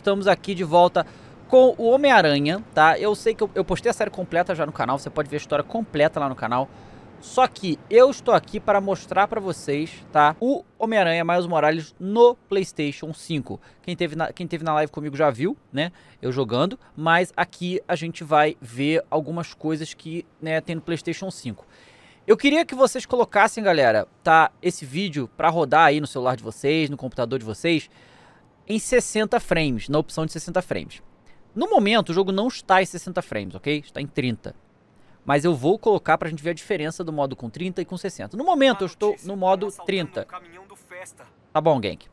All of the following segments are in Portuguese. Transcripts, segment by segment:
estamos aqui de volta com o Homem-Aranha, tá? Eu sei que eu, eu, postei a série completa já no canal, você pode ver a história completa lá no canal. Só que eu estou aqui para mostrar para vocês, tá? O Homem-Aranha Miles Morales no PlayStation 5. Quem teve, na, quem teve na live comigo já viu, né? Eu jogando. Mas aqui a gente vai ver algumas coisas que né, tem no PlayStation 5. Eu queria que vocês colocassem, galera, tá? Esse vídeo para rodar aí no celular de vocês, no computador de vocês em 60 frames, na opção de 60 frames. No momento, o jogo não está em 60 frames, ok? Está em 30. Mas eu vou colocar para a gente ver a diferença do modo com 30 e com 60. No momento, eu ah, estou no modo 30. Tá bom, Genk.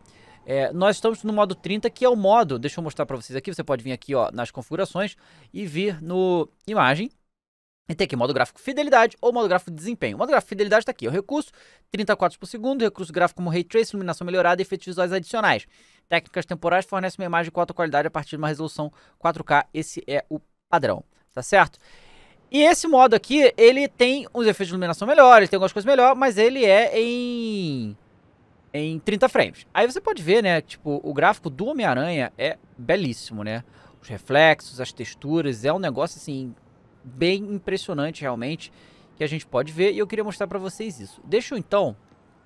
É, nós estamos no modo 30, que é o modo... Deixa eu mostrar para vocês aqui. Você pode vir aqui ó, nas configurações e vir no imagem. E tem aqui modo gráfico fidelidade ou modo gráfico desempenho. O modo gráfico fidelidade está aqui. O recurso 30 quadros por segundo, recurso gráfico como ray trace, iluminação melhorada e efeitos visuais adicionais. Técnicas temporais fornecem uma imagem de alta qualidade a partir de uma resolução 4K. Esse é o padrão, tá certo? E esse modo aqui, ele tem uns efeitos de iluminação melhores, tem algumas coisas melhores, mas ele é em em 30 frames. Aí você pode ver, né, tipo, o gráfico do Homem-Aranha é belíssimo, né? Os reflexos, as texturas, é um negócio assim bem impressionante realmente que a gente pode ver e eu queria mostrar para vocês isso. Deixa eu então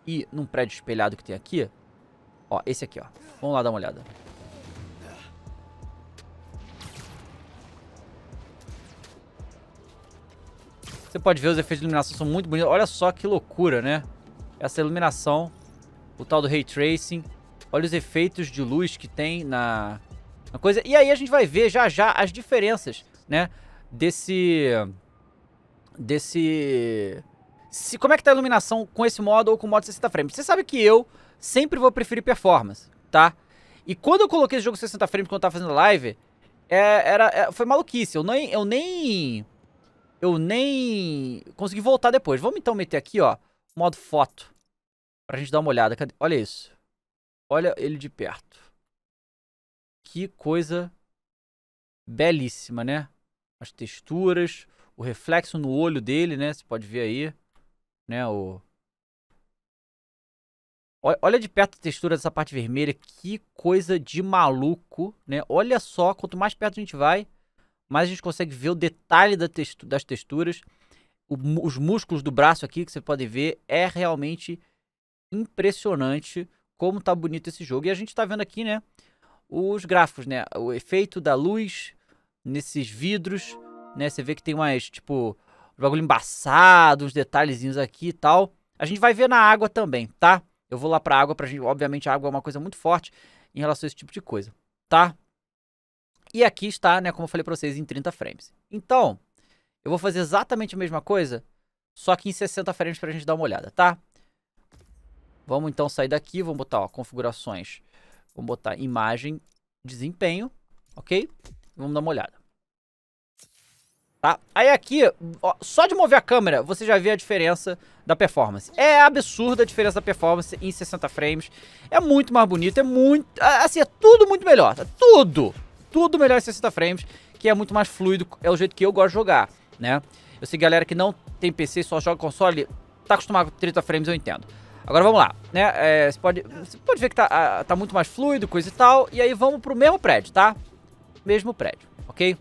ir num prédio espelhado que tem aqui Ó, esse aqui, ó. Vamos lá dar uma olhada. Você pode ver os efeitos de iluminação são muito bonitos. Olha só que loucura, né? Essa iluminação, o tal do Ray Tracing. Olha os efeitos de luz que tem na, na coisa. E aí a gente vai ver já já as diferenças, né? Desse... Desse... Se, como é que tá a iluminação com esse modo ou com o modo 60 frames? Você sabe que eu sempre vou preferir performance, tá? E quando eu coloquei esse jogo 60 frames quando eu tava fazendo live, é, era, é, foi maluquice. Eu nem, eu nem. Eu nem. Consegui voltar depois. Vamos então meter aqui, ó. Modo foto. Pra gente dar uma olhada. Cadê? Olha isso. Olha ele de perto. Que coisa belíssima, né? As texturas, o reflexo no olho dele, né? Você pode ver aí, né? O, Olha de perto a textura dessa parte vermelha, que coisa de maluco, né? Olha só, quanto mais perto a gente vai, mais a gente consegue ver o detalhe da textu das texturas. O, os músculos do braço aqui, que você pode ver, é realmente impressionante como tá bonito esse jogo. E a gente tá vendo aqui, né, os gráficos, né? O efeito da luz nesses vidros, né? Você vê que tem mais, tipo, bagulho embaçado, uns detalhezinhos aqui e tal. A gente vai ver na água também, Tá? Eu vou lá pra água, pra gente, obviamente a água é uma coisa muito forte em relação a esse tipo de coisa, tá? E aqui está, né, como eu falei pra vocês, em 30 frames. Então, eu vou fazer exatamente a mesma coisa, só que em 60 frames pra gente dar uma olhada, tá? Vamos então sair daqui, vamos botar, ó, configurações, vamos botar imagem, desempenho, ok? Vamos dar uma olhada. Tá? Aí aqui, ó, só de mover a câmera, você já vê a diferença da performance. É absurda a diferença da performance em 60 frames. É muito mais bonito, é muito... Assim, é tudo muito melhor. Tá? Tudo! Tudo melhor em 60 frames, que é muito mais fluido, é o jeito que eu gosto de jogar, né? Eu sei galera que não tem PC, só joga console, tá acostumado com 30 frames, eu entendo. Agora vamos lá, né? É, você, pode, você pode ver que tá, tá muito mais fluido, coisa e tal. E aí vamos pro mesmo prédio, tá? Mesmo prédio, ok?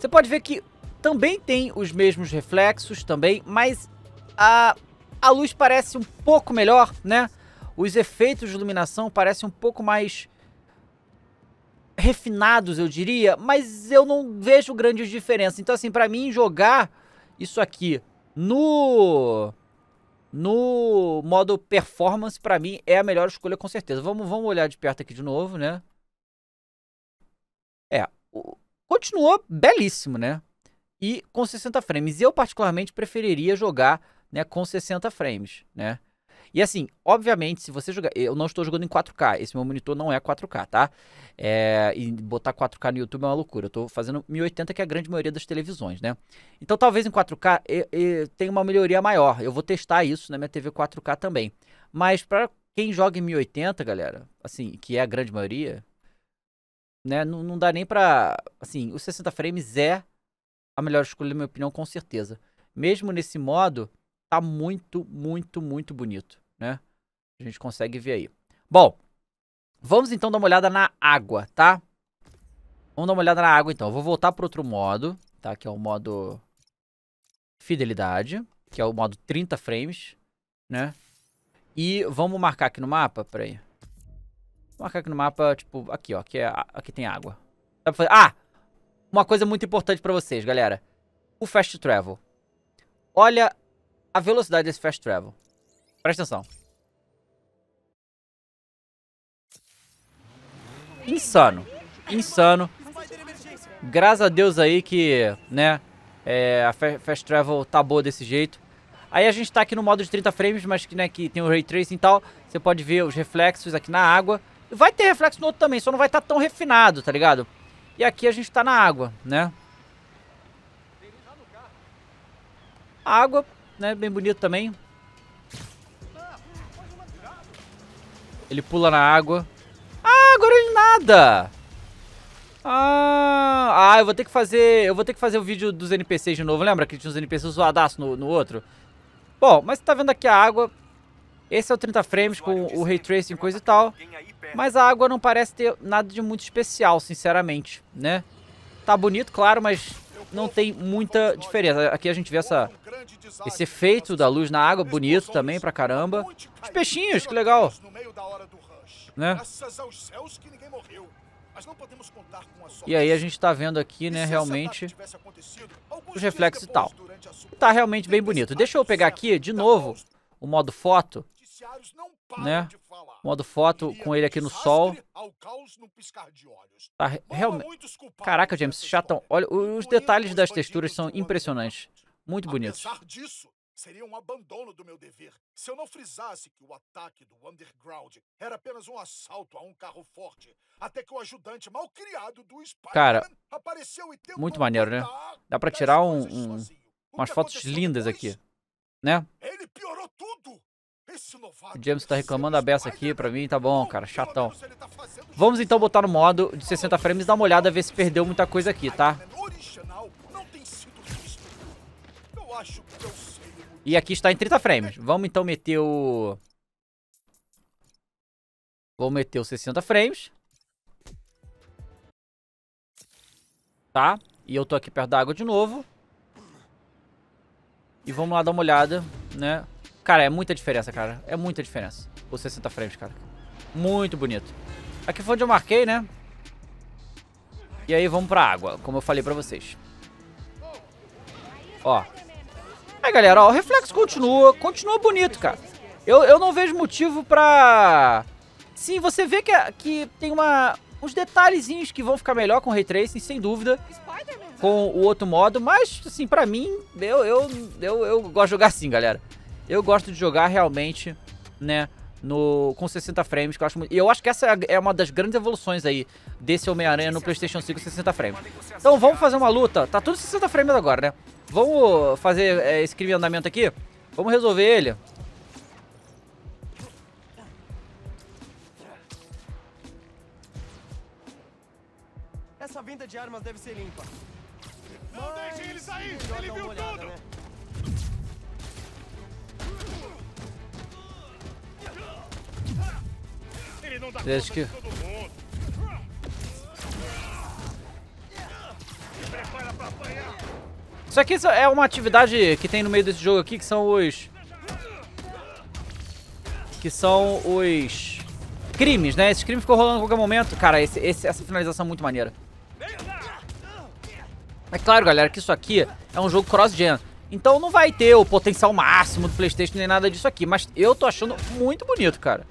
Você pode ver que também tem os mesmos reflexos também, mas a, a luz parece um pouco melhor, né? Os efeitos de iluminação parecem um pouco mais refinados, eu diria, mas eu não vejo grandes diferenças. Então, assim, para mim, jogar isso aqui no no modo performance, para mim, é a melhor escolha com certeza. Vamos, vamos olhar de perto aqui de novo, né? É, o, continuou belíssimo, né? E com 60 frames. Eu, particularmente, preferiria jogar né, com 60 frames, né? E assim, obviamente, se você jogar. Eu não estou jogando em 4K. Esse meu monitor não é 4K, tá? É, e botar 4K no YouTube é uma loucura. Eu estou fazendo 1080, que é a grande maioria das televisões, né? Então talvez em 4K tenha uma melhoria maior. Eu vou testar isso na minha TV 4K também. Mas para quem joga em 1080, galera, assim, que é a grande maioria, né? Não, não dá nem pra. Assim, o 60 frames é a melhor escolha, na minha opinião, com certeza. Mesmo nesse modo, tá muito, muito, muito bonito, né? A gente consegue ver aí. Bom, vamos então dar uma olhada na água, tá? Vamos dar uma olhada na água então. Eu vou voltar para outro modo, tá? Que é o modo fidelidade, que é o modo 30 frames, né? E vamos marcar aqui no mapa, peraí. aí marcar aqui no mapa, tipo, aqui, ó. Aqui, é, aqui tem água. Dá pra fazer... Ah! Uma coisa muito importante pra vocês, galera. O Fast Travel. Olha a velocidade desse Fast Travel. Presta atenção. Insano. Insano. Graças a Deus aí que, né, é, a Fast Travel tá boa desse jeito. Aí a gente tá aqui no modo de 30 frames, mas que, né, que tem o Ray Tracing e tal. Você pode ver os reflexos aqui na água. Vai ter reflexo no outro também, só não vai estar tá tão refinado, tá ligado? E aqui a gente tá na água, né? A água, né, bem bonito também. Ele pula na água. Ah, agora ele nada! Ah, ah, eu vou ter que fazer. Eu vou ter que fazer o vídeo dos NPCs de novo. Lembra que tinha uns NPCs zoadaço no, no outro? Bom, mas tá vendo aqui a água. Esse é o 30 frames com o Ray Tracing coisa e tal, mas a água não parece ter nada de muito especial, sinceramente, né? Tá bonito, claro, mas não tem muita diferença. Aqui a gente vê essa, esse efeito da luz na água, bonito também pra caramba. Os peixinhos, que legal. Né? E aí a gente tá vendo aqui, né, realmente, os reflexos e tal. Tá realmente bem bonito. Deixa eu pegar aqui, de novo, o modo foto né? Modo foto com ele aqui no sol. Tá realmente. Caraca, James, chatão. Olha, os detalhes das texturas são impressionantes. Muito bonitos. Seria um abandono do meu dever se eu não frisasse que o ataque do Underground era apenas um assalto a um carro forte, até que o ajudante mal criado do Cara, apareceu e muito maneiro, né? Dá para tirar um, um umas fotos lindas aqui, né? É o James tá reclamando a beça aqui pra mim, tá bom, cara, chatão. Tá vamos então botar no modo de 60 frames, dar uma olhada, ver se perdeu muita coisa aqui, tá? É e aqui está em 30 frames. É. Vamos então meter o... Vou meter os 60 frames. Tá? E eu tô aqui perto da água de novo. E vamos lá dar uma olhada, né? Cara, é muita diferença, cara. É muita diferença. O 60 frames, cara. Muito bonito. Aqui foi onde eu marquei, né? E aí vamos pra água, como eu falei pra vocês. Ó. Aí, é, galera, ó, o reflexo continua, continua bonito, cara. Eu, eu não vejo motivo pra... Sim, você vê que, que tem uma, uns detalhezinhos que vão ficar melhor com o Ray Tracing, sem dúvida. Com o outro modo, mas, assim, pra mim, eu, eu, eu, eu gosto de jogar assim, galera. Eu gosto de jogar realmente, né, no, com 60 frames, que eu acho muito... E eu acho que essa é uma das grandes evoluções aí desse Homem-Aranha no PlayStation 5 60 frames. Então vamos fazer uma luta. Tá tudo 60 frames agora, né? Vamos fazer é, esse crime andamento aqui. Vamos resolver ele. Essa venda de armas deve ser limpa. Não deixe ele sair! Ele viu tudo! Né? Desde que... Isso aqui é uma atividade que tem no meio desse jogo aqui, que são os... Que são os... Crimes, né? Esses crimes ficam rolando a qualquer momento. Cara, esse, esse, essa finalização é muito maneira. É claro, galera, que isso aqui é um jogo cross-gen. Então não vai ter o potencial máximo do Playstation nem nada disso aqui. Mas eu tô achando muito bonito, cara.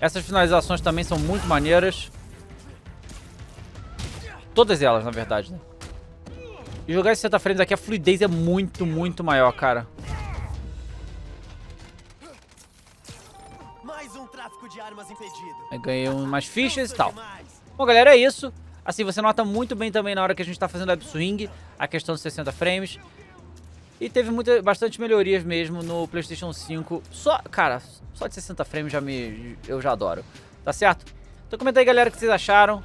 Essas finalizações também são muito maneiras. Todas elas, na verdade, né? E jogar esse seta frames aqui, a fluidez é muito, muito maior, cara. Um ganhei umas fichas e tal. Bom, galera, é isso. Assim, você nota muito bem também na hora que a gente tá fazendo o swing, a questão dos 60 frames. E teve muita, bastante melhorias mesmo no PlayStation 5. Só, cara, só de 60 frames já me, eu já adoro. Tá certo? Então comenta aí, galera, o que vocês acharam.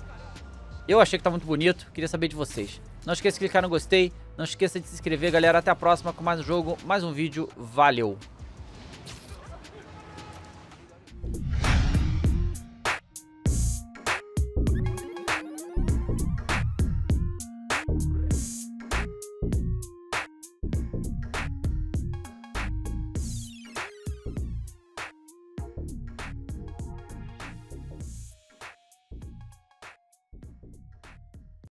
Eu achei que tá muito bonito, queria saber de vocês. Não esqueça de clicar no gostei, não esqueça de se inscrever, galera. Até a próxima com mais um jogo, mais um vídeo. Valeu!